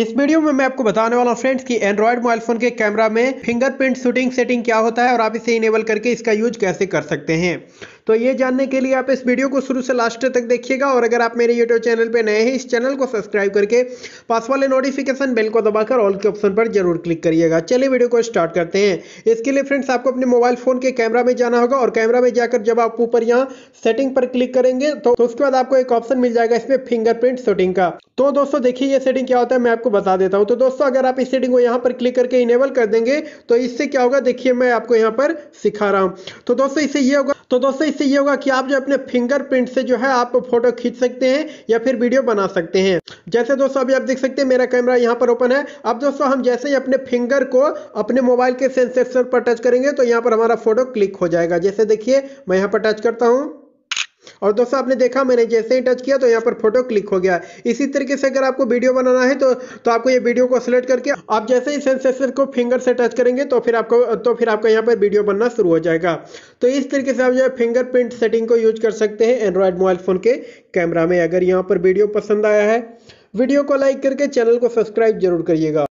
इस वीडियो में मैं आपको बताने वाला हूँ फ्रेंड्स कि एंड्रॉइड मोबाइल फोन के कैमरा में फिंगरप्रिंट शूटिंग सेटिंग क्या होता है और आप इसे इनेबल करके इसका यूज कैसे कर सकते हैं तो ये जानने के लिए आप इस वीडियो को शुरू से लास्ट तक देखिएगा और अगर आप मेरे यूट्यूब चैनल पर नए हैं इस चैनल को सब्सक्राइब करके पास वाले नोटिफिकेशन बेल को दबाकर ऑल के ऑप्शन पर जरूर क्लिक करिएगा चलिए वीडियो को स्टार्ट करते हैं इसके लिए फ्रेंड्स आपको अपने मोबाइल फोन के कैमरा में जाना होगा और कैमरा में जाकर जब आप ऊपर यहाँ सेटिंग पर क्लिक करेंगे तो, उसके बाद आपको एक ऑप्शन मिल जाएगा इसमें फिंगरप्रिंट सेटिंग का तो दोस्तों देखिए ये सेटिंग क्या होता है मैं आपको बता देता हूँ तो दोस्तों अगर आप इस सेटिंग को यहाँ पर क्लिक करके इनेबल कर देंगे तो इससे क्या होगा देखिए मैं आपको यहाँ पर सिखा रहा हूँ तो दोस्तों इससे ये होगा तो दोस्तों इससे ये होगा कि आप जो अपने फिंगरप्रिंट से जो है आप फोटो खींच सकते हैं या फिर वीडियो बना सकते हैं जैसे दोस्तों अभी आप देख सकते हैं मेरा कैमरा यहाँ पर ओपन है अब दोस्तों हम जैसे ही अपने फिंगर को अपने मोबाइल के सेंसर पर टच करेंगे तो यहाँ पर हमारा फोटो क्लिक हो जाएगा जैसे देखिए मैं यहाँ पर टच करता हूँ और दोस्तों आपने देखा मैंने जैसे ही टच किया तो यहाँ पर फोटो क्लिक हो गया इसी तरीके से अगर आपको वीडियो बनाना है तो तो आपको ये वीडियो को सिलेक्ट करके आप जैसे ही सेंसेसर को फिंगर से टच करेंगे तो फिर आपको तो फिर आपका यहाँ पर वीडियो बनना शुरू हो जाएगा तो इस तरीके से आप जो है फिंगरप्रिंट सेटिंग को यूज कर सकते हैं एंड्रॉयड मोबाइल फ़ोन के कैमरा में अगर यहाँ पर वीडियो पसंद आया है वीडियो को लाइक करके चैनल को सब्सक्राइब जरूर करिएगा